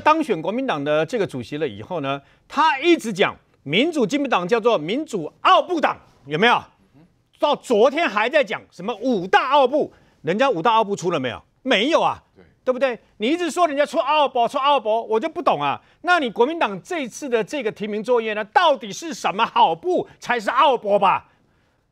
当选国民党的这个主席了以后呢，他一直讲民主进步党叫做民主奥布党，有没有？到昨天还在讲什么五大奥布，人家五大奥布出了没有？没有啊，对不对？你一直说人家出奥博出奥博，我就不懂啊。那你国民党这次的这个提名作业呢，到底是什么好布才是奥博吧？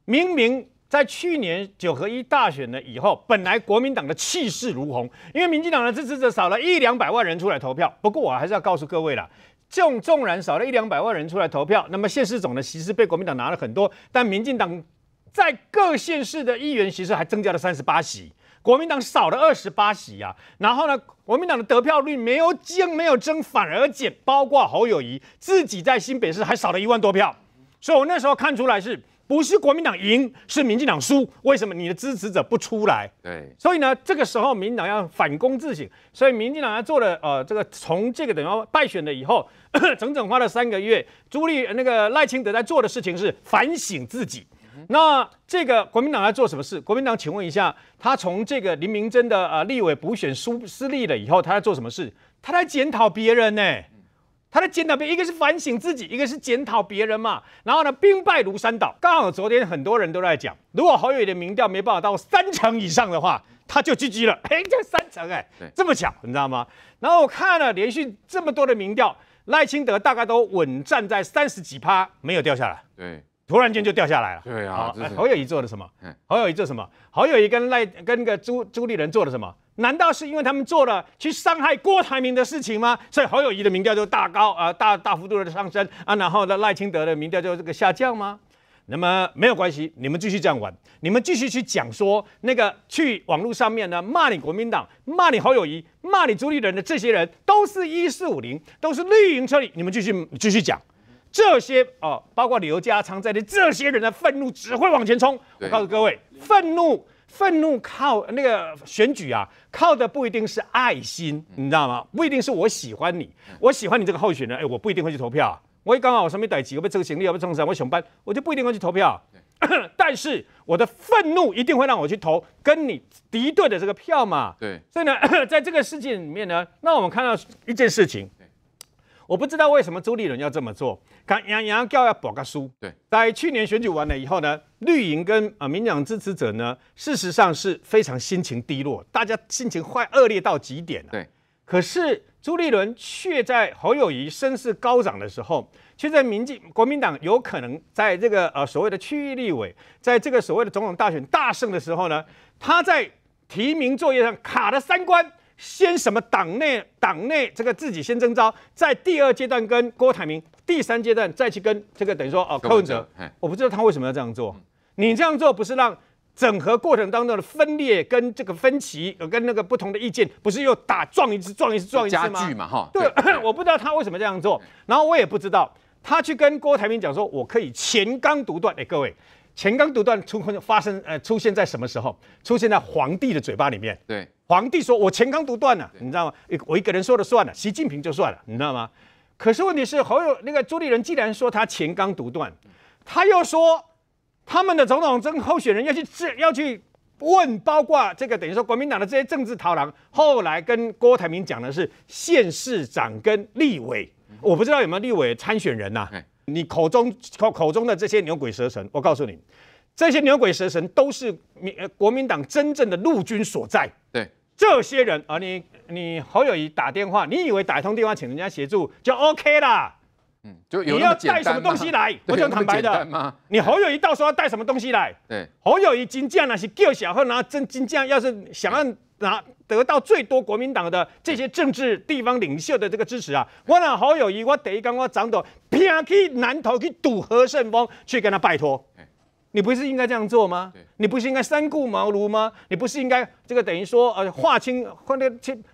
明明。在去年九合一大选了以后，本来国民党的气势如虹，因为民进党的支持者少了一两百万人出来投票。不过我还是要告诉各位了，纵纵然少了一两百万人出来投票，那么县市总呢，其实被国民党拿了很多，但民进党在各县市的议员其实还增加了三十八席，国民党少了二十八席呀。然后呢，国民党的得票率没有降没有增，反而减，包括侯友谊自己在新北市还少了一万多票，所以我那时候看出来是。不是国民党赢，是民进党输。为什么你的支持者不出来？对，所以呢，这个时候民党要反攻自省。所以民进党要做了呃，这个从这个等于败选了以后，整整花了三个月。朱立那个赖清德在做的事情是反省自己。那这个国民党在做什么事？国民党，请问一下，他从这个林明真的呃立委补选输失利了以后，他在做什么事？他在检讨别人呢？他的检讨篇，一个是反省自己，一个是检讨别人嘛。然后呢，兵败如山倒。刚好昨天很多人都在讲，如果侯友宜的民调没办法到三成以上的话，他就 GG 了。哎，就三成哎，对，这么巧，你知道吗？然后我看了连续这么多的民调，赖清德大概都稳站在三十几趴，没有掉下来。对，突然间就掉下来了。对啊，侯友谊做了什么？侯友谊做什么？侯友谊跟赖跟那个朱朱立人做了什么？难道是因为他们做了去伤害郭台铭的事情吗？所以侯友谊的民调就大高啊，大大幅度的上升啊，然后呢赖清德的民调就这个下降吗？那么没有关系，你们继续这样玩，你们继续去讲说那个去网络上面呢骂你国民党、骂你侯友谊、骂你朱立人的这些人，都是一四五零，都是绿营车里，你们继续继续讲这些哦，包括刘家昌在内这些人的愤怒只会往前冲。我告诉各位，愤怒。愤怒靠那个选举啊，靠的不一定是爱心，你知道吗？不一定是我喜欢你，我喜欢你这个候选人，哎，我不一定会去投票。我刚好我上面带几个被这个行李，我要背中山，我想班，我就不一定会去投票。但是我的愤怒一定会让我去投跟你敌对的这个票嘛。对，所以呢，在这个事件里面呢，那我们看到一件事情。我不知道为什么周立伦要这么做。看杨洋叫要保个输。对，在去年选举完了以后呢。绿营跟啊民进党支持者呢，事实上是非常心情低落，大家心情坏恶劣到极点。对，可是朱立伦却在侯友谊声势高涨的时候，却在民进国民党有可能在这个呃所谓的区域立委，在这个所谓的总统大选大胜的时候呢，他在提名作业上卡了三关。先什么党内党内这个自己先征召，在第二阶段跟郭台铭，第三阶段再去跟这个等于说哦柯文哲，我不知道他为什么要这样做。你这样做不是让整合过程当中的分裂跟这个分歧，跟那个不同的意见，不是又打撞一次撞一次撞一次吗？加剧嘛哈。对，我不知道他为什么这样做。然后我也不知道他去跟郭台铭讲说，我可以前纲独断。哎，各位。乾纲独断出发生呃出现在什么时候？出现在皇帝的嘴巴里面。对，皇帝说：“我乾纲独断了，你知道吗？我一个人说了算了，习近平就算了，你知道吗？”可是问题是，侯友那个朱立人既然说他乾纲独断，他又说他们的总统跟候选人要去治要去问，包括这个等于说国民党的这些政治桃狼，后来跟郭台铭讲的是县市长跟立委，我不知道有没有立委参选人呐？你口中口口中的这些牛鬼蛇神，我告诉你，这些牛鬼蛇神都是民国民党真正的陆军所在。对这些人啊，你你侯友谊打电话，你以为打通电话请人家协助就 OK 啦？嗯，就你要带什么东西来？我讲坦白的，你侯友谊到时候要带什么东西来？对，侯友谊金将那是救小然拿真金将，要是想要拿。得到最多国民党的这些政治地方领袖的这个支持啊，我那好友谊，我第一刚我掌舵，偏去南投去堵何胜峰，去跟他拜托。你不是应该这样做吗？你不是应该三顾茅庐吗？你不是应该这个等于说呃，划清换个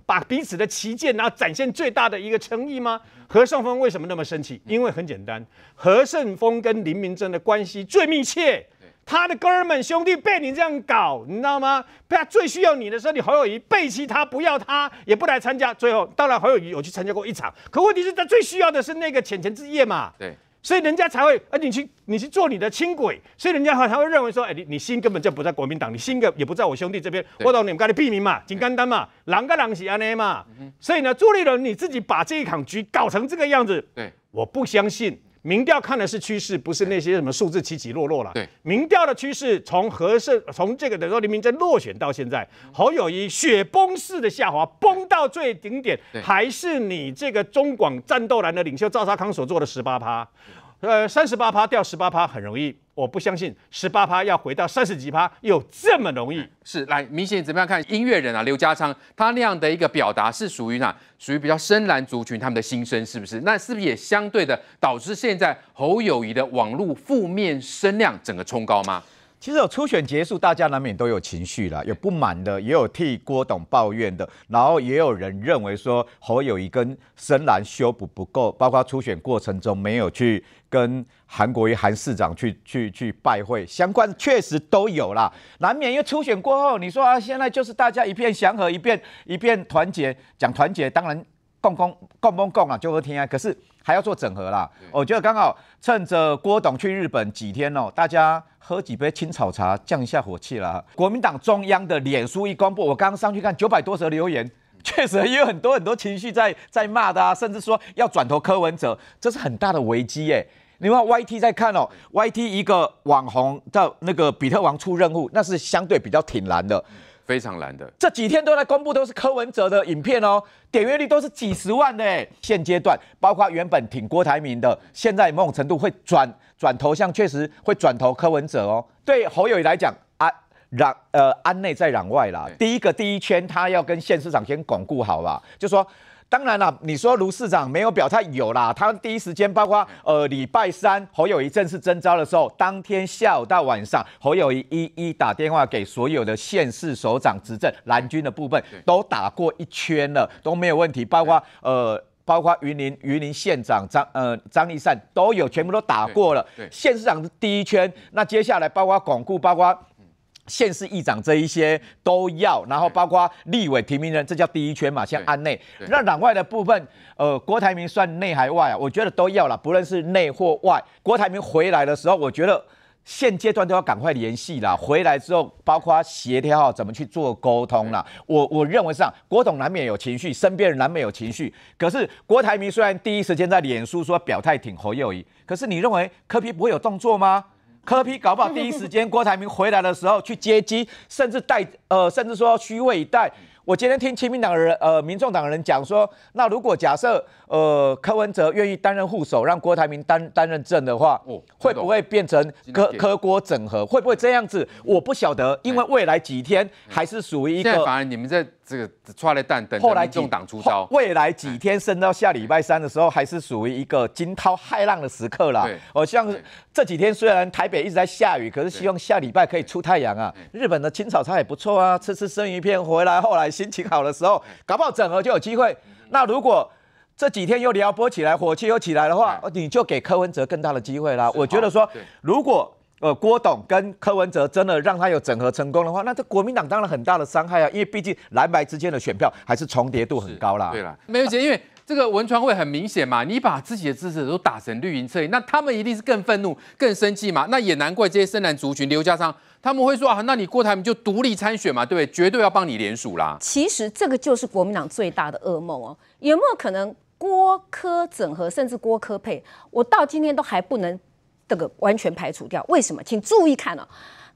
把彼此的旗舰，然后展现最大的一个诚意吗？何胜峰为什么那么生气？因为很简单，何胜峰跟林明真的关系最密切。他的哥们兄弟被你这样搞，你知道吗？他最需要你的时候，你侯友谊背弃他，不要他，也不来参加。最后，当然侯友谊有去参加过一场。可问题是他最需要的是那个浅层之夜嘛？对。所以人家才会，哎，你去，你去做你的轻轨，所以人家才他会认为说，哎，你你心根本就不在国民党，你心也也不在我兄弟这边。我到你们家的屁民嘛，简单嘛，狼个狼是安尼嘛。所以呢，朱立伦你自己把这一场局搞成这个样子。对，我不相信。民调看的是趋势，不是那些什么数字起起落落了。对，民调的趋势从何胜，从这个德说黎明在落选到现在，侯友谊雪崩式的下滑，崩到最顶点，还是你这个中广战斗蓝的领袖赵沙康所做的十八趴，呃，三十八趴掉十八趴很容易。我不相信十八趴要回到三十几趴有这么容易。是来明显怎么样看音乐人啊，刘家昌他那样的一个表达是属于哪？属于比较深蓝族群他们的心声是不是？那是不是也相对的导致现在侯友谊的网络负面声量整个冲高吗？其实有初选结束，大家难免都有情绪啦，有不满的，也有替郭董抱怨的，然后也有人认为说侯友谊跟深蓝修补不够，包括初选过程中没有去跟韩国瑜、韩市长去去去拜会，相关确实都有啦，难免。因为初选过后，你说啊，现在就是大家一片祥和，一片一片团结，讲团结当然共工共共共啊，就和平啊，可是。还要做整合啦，我觉得刚好趁着郭董去日本几天哦，大家喝几杯青草茶，降一下火气啦。国民党中央的脸书一公布，我刚刚上去看九百多则留言，确实也有很多很多情绪在在骂的啊，甚至说要转投柯文哲，这是很大的危机耶。另外 YT 在看哦，YT 一个网红叫那个比特王出任务，那是相对比较挺难的。非常难的，这几天都在公布，都是柯文哲的影片哦，点阅率都是几十万的。现阶段，包括原本挺郭台铭的，现在某种程度会转转头向，确实会转投柯文哲哦。对侯友宜来讲，安攘呃安内在攘外啦。第一个第一圈他要跟县市长先巩固好了，就说。当然啦，你说卢市长没有表态，有啦。他第一时间，包括呃礼拜三侯友谊正式征召的时候，当天下午到晚上，侯友谊一一打电话给所有的县市首长执政蓝军的部分，都打过一圈了，都没有问题。包括呃包括云林，云林县长张呃张丽善都有，全部都打过了。县市长是第一圈，那接下来包括巩固，包括县市议长这一些都要，然后包括立委提名人，这叫第一圈嘛。像安内那攘外的部分，呃，郭台铭算内还外啊？我觉得都要了，不论是内或外。郭台铭回来的时候，我觉得现阶段都要赶快联系啦。回来之后，包括协调怎么去做沟通啦。我我认为是这样，国统难免有情绪，身边人难免有情绪。可是郭台铭虽然第一时间在脸书说表态挺侯友谊，可是你认为柯皮不会有动作吗？柯批搞不好第一时间，郭台铭回来的时候去接机，甚至带呃，甚至说虚位以待。我今天听亲民党的人、呃，民众党的人讲说，那如果假设呃，柯文哲愿意担任护手，让郭台铭担担任政的话，会不会变成柯柯郭整合？会不会这样子？我不晓得，因为未来几天还是属于一个。反而你们在。这个抓了蛋，等后来党出招。未来几天升到下礼拜三的时候，还是属于一个惊涛骇浪的时刻啦。我而像这几天虽然台北一直在下雨，可是希望下礼拜可以出太阳啊。日本的青草菜也不错啊，吃吃生鱼片回来。后来心情好的时候，搞不好整合就有机会。那如果这几天又撩拨起来，火气又起来的话，你就给柯文哲更大的机会啦。我觉得说，如果。呃，郭董跟柯文哲真的让他有整合成功的话，那这国民党当然很大的伤害啊，因为毕竟蓝白之间的选票还是重叠度很高啦。对了，没问题，因为这个文传会很明显嘛，你把自己的支持都打成绿营侧翼，那他们一定是更愤怒、更生气嘛。那也难怪这些深蓝族群、刘家昌他们会说啊，那你郭台铭就独立参选嘛，对不对？绝对要帮你联署啦。其实这个就是国民党最大的噩梦哦，有没有可能郭柯整合，甚至郭柯配？我到今天都还不能。这个完全排除掉，为什么？请注意看哦。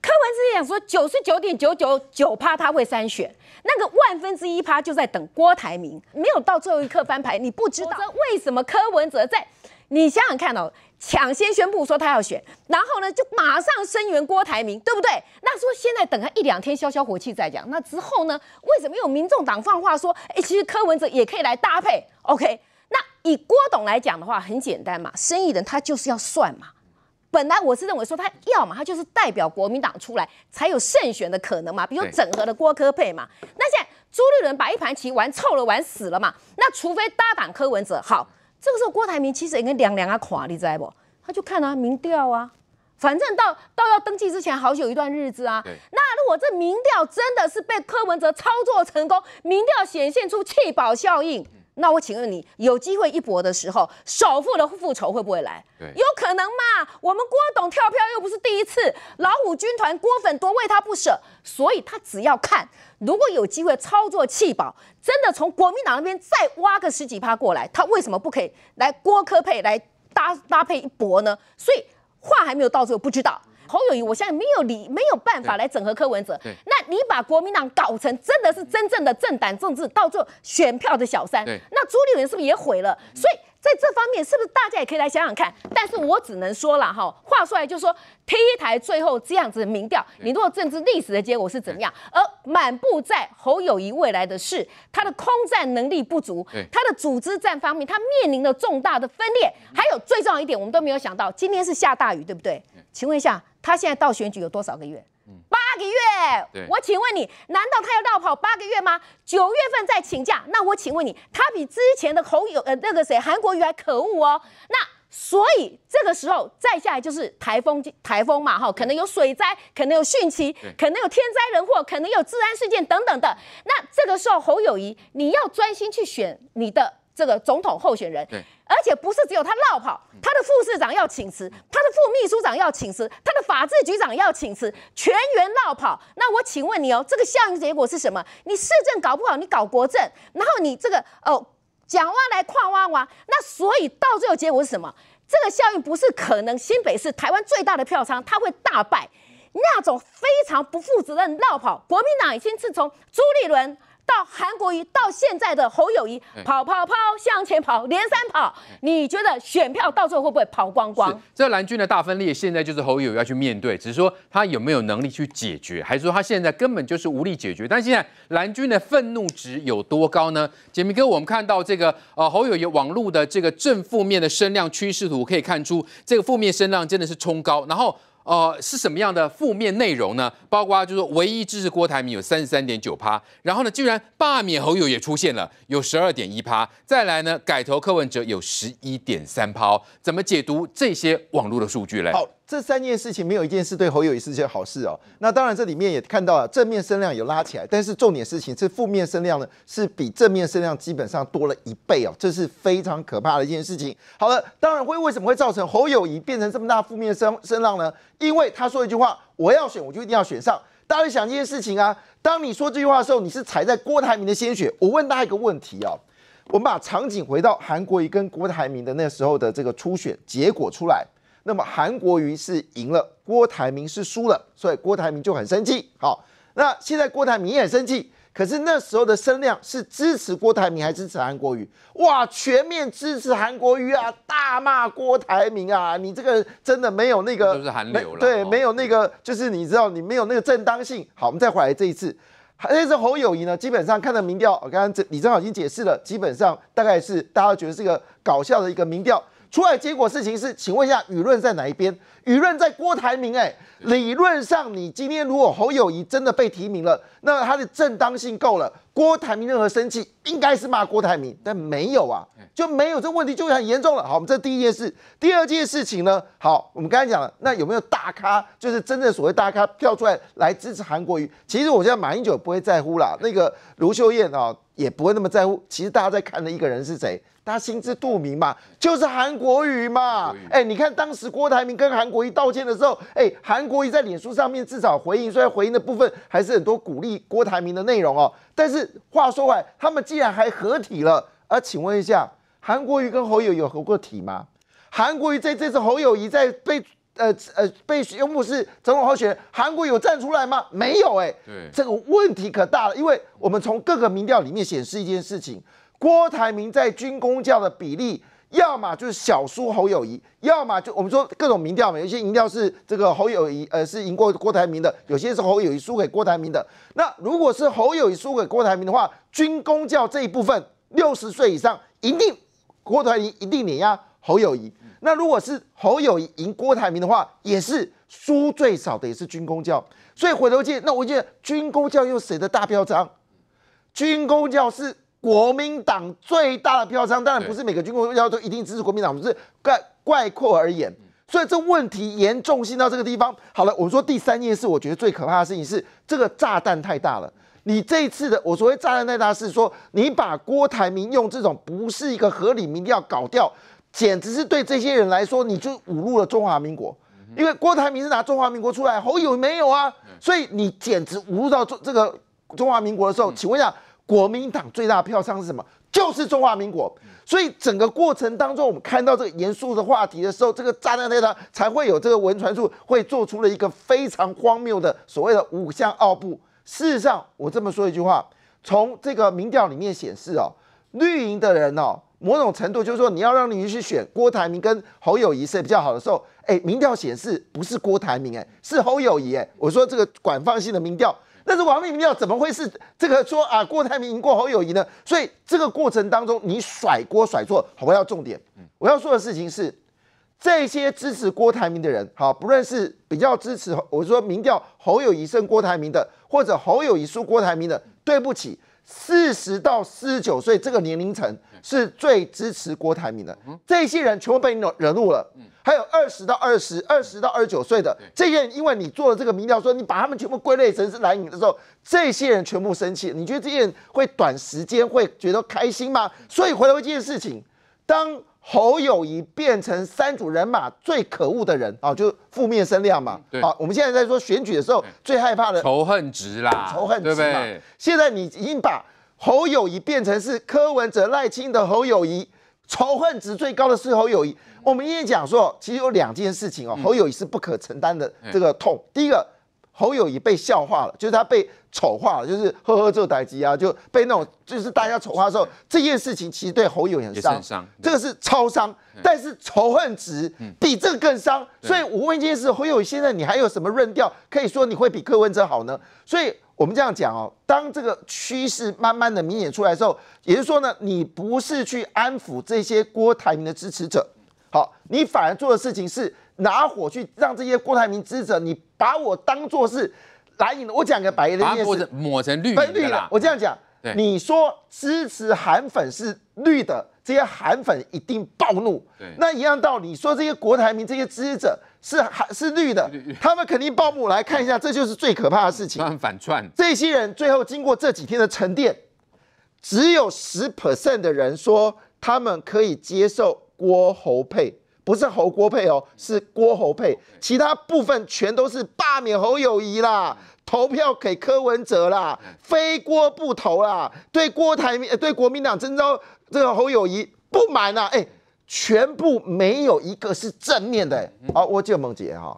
柯文哲讲说九十九点九九九趴他会三选，那个万分之一趴就在等郭台铭，没有到最后一刻翻牌，你不知道为什么柯文哲在，你想想看哦，抢先宣布说他要选，然后呢就马上声援郭台铭，对不对？那说现在等他一两天消消火气再讲，那之后呢？为什么有民众党放话说，哎，其实柯文哲也可以来搭配？OK，那以郭董来讲的话，很简单嘛，生意人他就是要算嘛。本来我是认为说他要么他就是代表国民党出来才有胜选的可能嘛，比如整合的郭科佩嘛。那现在朱立伦把一盘棋玩臭了、玩死了嘛。那除非搭档柯文哲好，这个时候郭台铭其实已该凉凉啊垮，你知道不？他就看啊民调啊，反正到到要登记之前好久一段日子啊。那如果这民调真的是被柯文哲操作成功，民调显现出弃保效应。那我请问你，有机会一搏的时候，首富的复仇会不会来？有可能嘛？我们郭董跳票又不是第一次，老虎军团郭粉多为他不舍，所以他只要看，如果有机会操作弃保，真的从国民党那边再挖个十几趴过来，他为什么不可以来郭科配来搭搭配一搏呢？所以话还没有到最后，不知道。侯友谊，我相信没有理没有办法来整合柯文哲。那你把国民党搞成真的是真正的政党政治，到做选票的小三，那朱立伦是不是也毁了？所以在这方面，是不是大家也可以来想想看？但是我只能说了哈，话说来就是说，t 台最后这样子民调，你如果政治历史的结果是怎么样？而满布在侯友谊未来的是他的空战能力不足，他的组织战方面，他面临的重大的分裂，还有最重要一点，我们都没有想到，今天是下大雨，对不对？请问一下。他现在到选举有多少个月？八个月。我请问你，难道他要绕跑八个月吗？九月份再请假？那我请问你，他比之前的侯友呃那个谁韩国瑜还可恶哦。那所以这个时候再下来就是台风台风嘛哈，可能有水灾，可能有汛期，可能有天灾人祸，可能有治安事件等等的。那这个时候侯友谊，你要专心去选你的。这个总统候选人，而且不是只有他绕跑，他的副市长要请辞，他的副秘书长要请辞，他的法制局长要请辞，全员绕跑。那我请问你哦，这个效应结果是什么？你市政搞不好，你搞国政，然后你这个哦，讲挖来跨挖蛙，那所以到最后结果是什么？这个效应不是可能新北市台湾最大的票仓，他会大败那种非常不负责任绕跑。国民党已经是从朱立伦。到韩国瑜到现在的侯友谊跑跑跑向前跑连三跑，你觉得选票到最后会不会跑光光？这蓝军的大分裂现在就是侯友要去面对，只是说他有没有能力去解决，还是说他现在根本就是无力解决？但现在蓝军的愤怒值有多高呢？杰明哥，我们看到这个呃侯友友网络的这个正负面的声量趋势图可以看出，这个负面声量真的是冲高，然后。呃，是什么样的负面内容呢？包括就是唯一支持郭台铭有三十三点九趴，然后呢，居然罢免侯友也出现了，有十二点一趴，再来呢，改投柯文哲有十一点三趴，怎么解读这些网络的数据嘞？这三件事情没有一件事对侯友谊是件好事哦。那当然，这里面也看到了正面声量有拉起来，但是重点事情是负面声量呢，是比正面声量基本上多了一倍哦，这是非常可怕的一件事情。好了，当然会为什么会造成侯友谊变成这么大负面声声浪呢？因为他说一句话，我要选我就一定要选上。大家想这件事情啊，当你说这句话的时候，你是踩在郭台铭的鲜血。我问大家一个问题哦，我们把场景回到韩国瑜跟郭台铭的那时候的这个初选结果出来。那么韩国瑜是赢了，郭台铭是输了，所以郭台铭就很生气。好，那现在郭台铭也很生气。可是那时候的声量是支持郭台铭还是支持韩国瑜？哇，全面支持韩国瑜啊，大骂郭台铭啊，你这个真的没有那个，就是韩流了？对，没有那个，就是你知道你没有那个正当性。好，我们再回来这一次，还是侯友谊呢？基本上看的民调，我刚刚这你正好已经解释了，基本上大概是大家觉得是一个搞笑的一个民调。出来结果，事情是，请问一下，舆论在哪一边？舆论在郭台铭，哎，理论上，你今天如果侯友谊真的被提名了，那他的正当性够了。郭台铭任何生气，应该是骂郭台铭，但没有啊，就没有这问题就很严重了。好，我们这第一件事，第二件事情呢？好，我们刚才讲了，那有没有大咖，就是真正所谓大咖跳出来来支持韩国瑜？其实我现在马英九不会在乎啦，那个卢秀燕啊也不会那么在乎。其实大家在看的一个人是谁，大家心知肚明嘛，就是韩国瑜嘛。哎，你看当时郭台铭跟韩国。国瑜道歉的时候，哎，韩国瑜在脸书上面至少回应，虽然回应的部分还是很多鼓励郭台铭的内容哦。但是话说回来，他们既然还合体了啊？请问一下，韩国瑜跟侯友有合过体吗？韩国瑜在这次侯友宜在被呃呃被宣布是总统候选人，韩国有站出来吗？没有哎，对，这个问题可大了，因为我们从各个民调里面显示一件事情，郭台铭在军公教的比例。要么就是小输侯友谊，要么就我们说各种民调嘛，有些民调是这个侯友谊呃是赢过郭台铭的，有些是侯友谊输给郭台铭的。那如果是侯友谊输给郭台铭的话，军工教这一部分六十岁以上一定郭台铭一定碾压侯友谊。那如果是侯友谊赢郭台铭的话，也是输最少的，也是军工教。所以回头见，那我觉得军工教又谁的大标章？军工教是。国民党最大的票仓，当然不是每个军工要都一定支持国民党，不是概概括而言。所以这问题严重性到这个地方。好了，我说第三件事，我觉得最可怕的事情是这个炸弹太大了。你这一次的，我所谓炸弹太大是说，你把郭台铭用这种不是一个合理名调搞掉，简直是对这些人来说，你就侮辱了中华民国。因为郭台铭是拿中华民国出来，侯有没有啊？所以你简直侮辱到中这个中华民国的时候，请问一下。国民党最大票仓是什么？就是中华民国。所以整个过程当中，我们看到这个严肃的话题的时候，这个炸弹内呢，才会有这个文传处会做出了一个非常荒谬的所谓的五项奥布。事实上，我这么说一句话，从这个民调里面显示哦，绿营的人哦，某种程度就是说，你要让你去选郭台铭跟侯友谊是比较好的时候，哎，民调显示不是郭台铭，哎，是侯友谊，哎，我说这个管放性的民调。但是王明民调怎么会是这个说啊？郭台铭赢过侯友谊呢？所以这个过程当中，你甩锅甩错。我要重点，我要说的事情是，这些支持郭台铭的人，好，不论是比较支持我说民调侯友谊胜郭台铭的，或者侯友谊输郭台铭的，对不起。四十到四十九岁这个年龄层是最支持郭台铭的，这些人全部被你惹惹怒了。还有二十到二十二十到二十九岁的这些，人，因为你做的这个民调说你把他们全部归类成是蓝营的时候，这些人全部生气。你觉得这些人会短时间会觉得开心吗？所以回头一件事情，当。侯友谊变成三组人马最可恶的人啊，就负面声量嘛。对啊，我们现在在说选举的时候，最害怕的仇恨值啦，仇恨值嘛。现在你已经把侯友谊变成是柯文哲、赖清的侯友谊仇恨值最高的，是侯友谊。我们今天讲说，其实有两件事情哦，侯友谊是不可承担的这个痛。第一个。侯友谊被笑话了，就是他被丑化了，就是呵呵做台积啊，就被那种就是大家丑化的时候，这件事情其实对侯友谊很伤，这个是超伤，但是仇恨值比这个更伤。所以我问一件事：侯友谊，现在你还有什么论调可以说你会比柯文哲好呢？所以我们这样讲哦，当这个趋势慢慢的明显出来的时候，也就是说呢，你不是去安抚这些郭台铭的支持者。好，你反而做的事情是拿火去让这些郭台铭支持者，你把我当做是蓝营的。我讲个白的点的抹成绿粉绿了。我这样讲，你说支持韩粉是绿的，这些韩粉一定暴怒。那一样道理，说这些郭台铭这些支持者是韩是绿的，他们肯定暴怒。来看一下，这就是最可怕的事情。他们反串这些人，最后经过这几天的沉淀，只有十 percent 的人说他们可以接受。郭侯配不是侯郭配哦，是郭侯配。其他部分全都是罢免侯友谊啦，投票给柯文哲啦，非郭不投啦，对郭台对国民党征招这个侯友谊不满啦。哎，全部没有一个是正面的。好，我叫孟杰哈。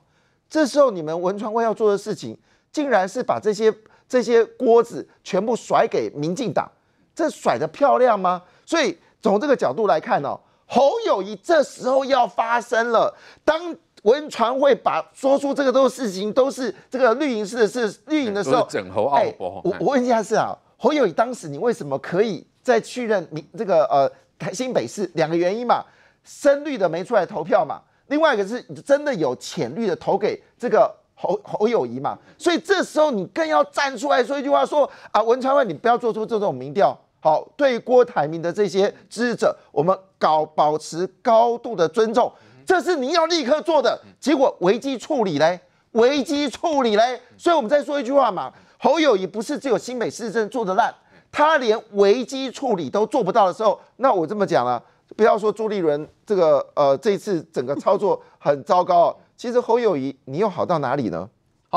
这时候你们文创会要做的事情，竟然是把这些这些锅子全部甩给民进党，这甩的漂亮吗？所以从这个角度来看哦。侯友谊这时候要发声了。当文传会把说出这个都事情都是这个绿营是的是绿营的时候，整合阿博。我我问一下是啊，侯友谊当时你为什么可以再确认你这个呃台新北市两个原因嘛？深绿的没出来投票嘛？另外一个是真的有浅绿的投给这个侯侯友谊嘛？所以这时候你更要站出来说一句话说啊，文传会你不要做出这种民调。好，对郭台铭的这些支持者，我们搞保持高度的尊重，这是你要立刻做的。结果危机处理嘞，危机处理嘞，所以我们再说一句话嘛，侯友谊不是只有新北市政做的烂，他连危机处理都做不到的时候，那我这么讲了，不要说朱立伦这个呃，这次整个操作很糟糕其实侯友谊你又好到哪里呢？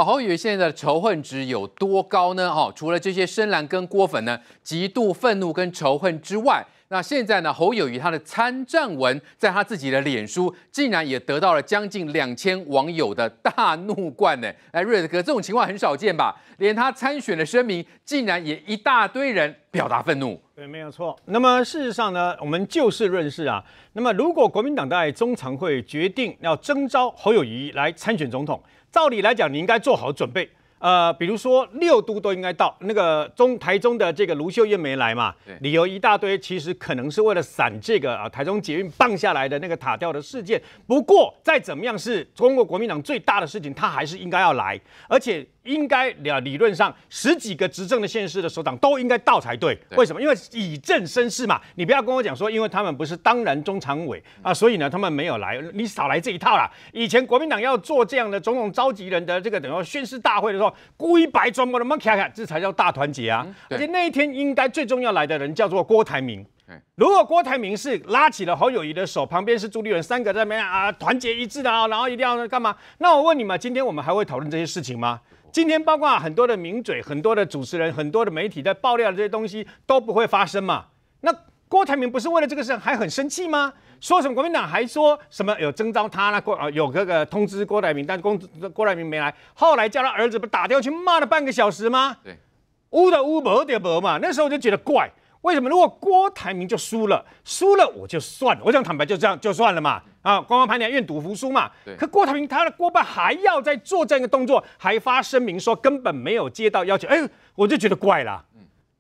侯友宜现在的仇恨值有多高呢？哦，除了这些深蓝跟郭粉呢极度愤怒跟仇恨之外，那现在呢侯友宜他的参战文在他自己的脸书竟然也得到了将近两千网友的大怒冠呢。哎，瑞德哥，这种情况很少见吧？连他参选的声明竟然也一大堆人表达愤怒。对，没有错。那么事实上呢，我们就事论事啊。那么如果国民党在中常会决定要征召侯友宜来参选总统。照理来讲，你应该做好准备。呃，比如说六都都应该到，那个中台中的这个卢秀燕没来嘛，理由一大堆，其实可能是为了散这个啊台中捷运崩下来的那个塔吊的事件。不过再怎么样，是中国国民党最大的事情，他还是应该要来，而且。应该了，理论上十几个执政的县市的首长都应该到才对。为什么？因为以正身势嘛。你不要跟我讲说，因为他们不是当然中常委啊，所以呢他们没有来。你少来这一套啦。以前国民党要做这样的总统召集人的这个等于宣誓大会的时候，故意摆装模的蒙 c 卡，这才叫大团结啊。而且那一天应该最重要来的人叫做郭台铭。如果郭台铭是拉起了侯友谊的手，旁边是朱立伦三个在那边啊，团结一致的啊，然后一定要干嘛？那我问你们，今天我们还会讨论这些事情吗？今天包括很多的名嘴、很多的主持人、很多的媒体在爆料这些东西都不会发生嘛？那郭台铭不是为了这个事还很生气吗？说什么国民党还说什么有征召他那郭啊有这个通知郭台铭，但郭郭台铭没来，后来叫他儿子不打掉去骂了半个小时吗？对，乌的乌伯的伯嘛，那时候就觉得怪，为什么如果郭台铭就输了，输了我就算了，我想坦白就这样就算了嘛。啊，官方盘点愿赌服输嘛，可郭台铭他的郭巴还要再做这样一个动作，还发声明说根本没有接到要求，哎，我就觉得怪了。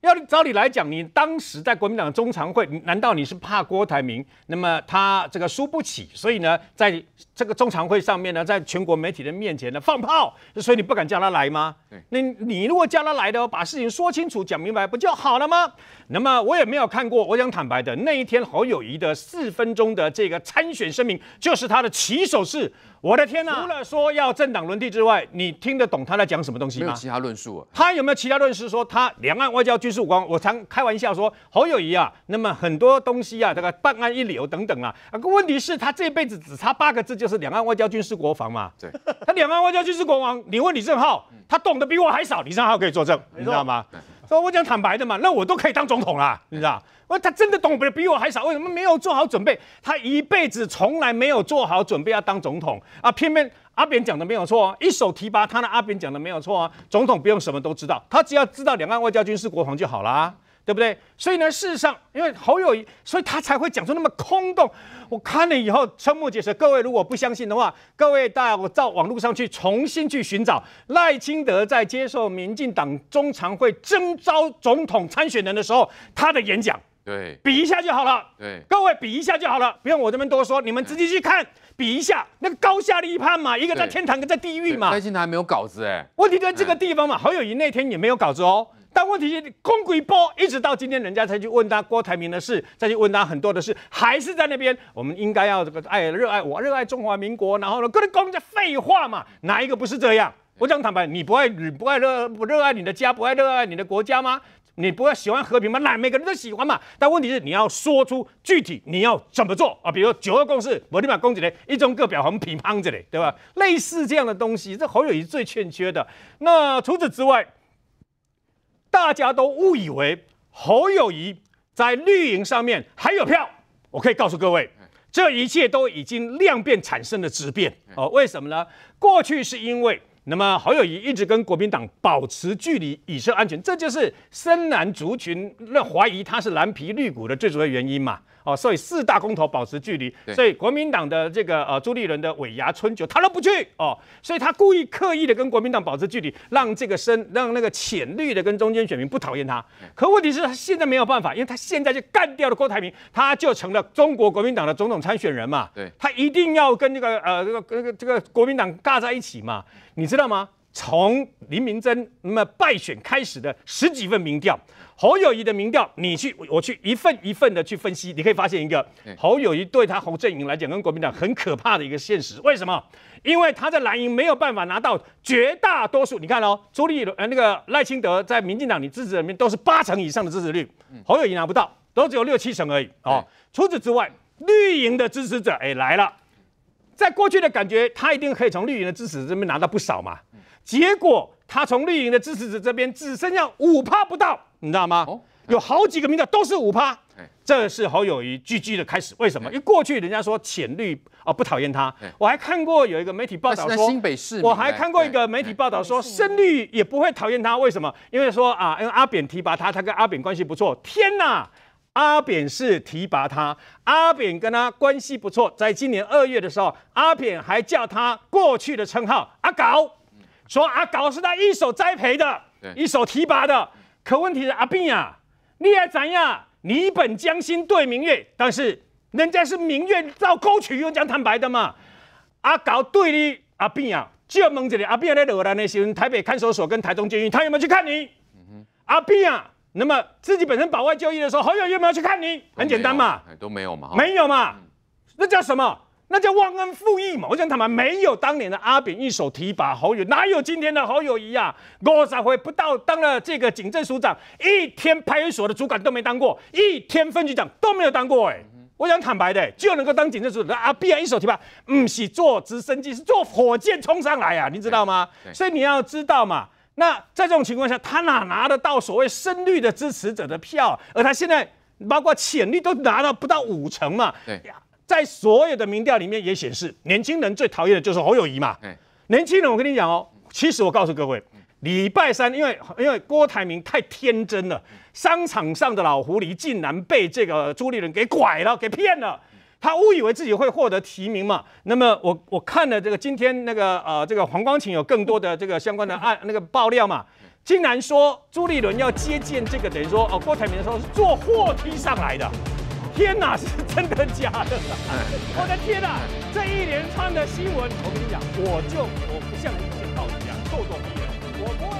要照理来讲，你当时在国民党中常会，难道你是怕郭台铭？那么他这个输不起，所以呢，在这个中常会上面呢，在全国媒体的面前呢放炮，所以你不敢叫他来吗？那你如果叫他来的，把事情说清楚、讲明白，不就好了吗？那么我也没有看过，我想坦白的，那一天侯友谊的四分钟的这个参选声明，就是他的起手式。我的天呐！除了说要政党轮替之外，你听得懂他在讲什么东西吗？没有其他论述啊。他有没有其他论述说他两岸外交军事武防？我常开玩笑说侯友谊啊，那么很多东西啊，这个办案一流等等啊。啊，问题是他这辈子只差八个字，就是两岸外交军事国防嘛。对。他两岸外交军事国防，你问李正浩，他懂得比我还少。李正浩可以作证，你知道吗？我讲坦白的嘛，那我都可以当总统啦，你知道？我他真的懂比比我还少，为什么没有做好准备？他一辈子从来没有做好准备要当总统啊！偏偏阿扁讲的没有错，一手提拔他的阿扁讲的没有错啊！总统不用什么都知道，他只要知道两岸外交军事国防就好啦。对不对？所以呢，事实上，因为侯友谊，所以他才会讲出那么空洞。我看了以后，瞠目结舌。各位如果不相信的话，各位家我到网络上去重新去寻找赖清德在接受民进党中常会征召总统参选人的时候，他的演讲，对比一下就好了。对，各位比一下就好了，不用我这边多说，你们直接去看，比一下，那个高下立判嘛，一个在天堂，一个在地狱嘛。赖清德还没有稿子哎，问题在这个地方嘛，侯友谊那天也没有稿子哦。但问题是，公鬼波一直到今天，人家才去问他郭台铭的事，再去问他很多的事，还是在那边。我们应该要这个爱、热爱，我热爱中华民国，然后呢，跟你讲这废话嘛？哪一个不是这样？我讲坦白，你不爱你不爱热不热爱你的家，不爱热爱你的国家吗？你不要喜欢和平吗？那每个人都喜欢嘛。但问题是，你要说出具体你要怎么做啊？比如九二共识，我立马公举来一中各表，我们平乓着嘞，对吧？类似这样的东西，这侯友谊最欠缺的。那除此之外。大家都误以为侯友谊在绿营上面还有票，我可以告诉各位，这一切都已经量变产生了质变。哦，为什么呢？过去是因为那么侯友谊一直跟国民党保持距离，以示安全，这就是深蓝族群那怀疑他是蓝皮绿骨的最主要原因嘛。哦，所以四大公投保持距离，所以国民党的这个呃朱立伦的尾牙春酒他都不去哦，所以他故意刻意的跟国民党保持距离，让这个深让那个浅绿的跟中间选民不讨厌他。可问题是他现在没有办法，因为他现在就干掉了郭台铭，他就成了中国国民党的总统参选人嘛，对，他一定要跟这个呃这个这个这个国民党尬在一起嘛，你知道吗？从林明珍那么败选开始的十几份民调，侯友谊的民调，你去我去一份一份的去分析，你可以发现一个侯友谊对他侯阵营来讲，跟国民党很可怕的一个现实。为什么？因为他在蓝营没有办法拿到绝大多数。你看哦，朱立伦呃那个赖清德在民进党你支持里面都是八成以上的支持率，侯友谊拿不到，都只有六七成而已。哦，除此之外，绿营的支持者哎来了，在过去的感觉，他一定可以从绿营的支持这边拿到不少嘛。结果他从绿营的支持者这边只剩下五趴不到，你知道吗？有好几个民调都是五趴，这是侯友谊聚聚的开始。为什么？因为过去人家说浅绿啊不讨厌他，我还看过有一个媒体报道说新北市我还看过一个媒体报道说深绿也不会讨厌他。为什么？因为说啊，因为阿扁提拔他，他跟阿扁关系不错。天哪，阿扁是提拔他，阿扁跟他关系不错。在今年二月的时候，阿扁还叫他过去的称号阿搞。说阿高是他一手栽培的，一手提拔的。可问题是阿扁啊，你也怎样？你本将心对明月，但是人家是明月照沟渠，用讲坦白的嘛。阿高对你，阿扁啊，就蒙着你阿扁在荷兰的时候，台北看守所跟台中监狱，他有没有去看你？嗯阿扁啊，那么自己本身保外就医的时候，好友有没有去看你？很简单嘛，都没有嘛，没有嘛，那叫什么？那叫忘恩负义嘛！我想坦白，没有当年的阿扁一手提拔侯友，哪有今天的侯友谊呀？郭咋辉不到当了这个警政署长，一天派出所的主管都没当过，一天分局长都没有当过。哎，我想坦白的，就能够当警政署啊！阿扁一手提拔，嗯，是坐直升机，是坐火箭冲上来呀，你知道吗？所以你要知道嘛，那在这种情况下，他哪拿得到所谓深绿的支持者的票？而他现在包括潜力都拿了不到五成嘛？对呀。在所有的民调里面也显示，年轻人最讨厌的就是侯友谊嘛。年轻人，我跟你讲哦，其实我告诉各位，礼拜三因为因为郭台铭太天真了，商场上的老狐狸竟然被这个朱立伦给拐了，给骗了。他误以为自己会获得提名嘛。那么我我看了这个今天那个呃这个黄光琴有更多的这个相关的案那个爆料嘛，竟然说朱立伦要接见这个等于说哦郭台铭的时候是坐货梯上来的。天哪，是真的假的？我的天哪，这一连串的新闻，我跟你讲，我就我不像以前好奇啊，坐坐不言。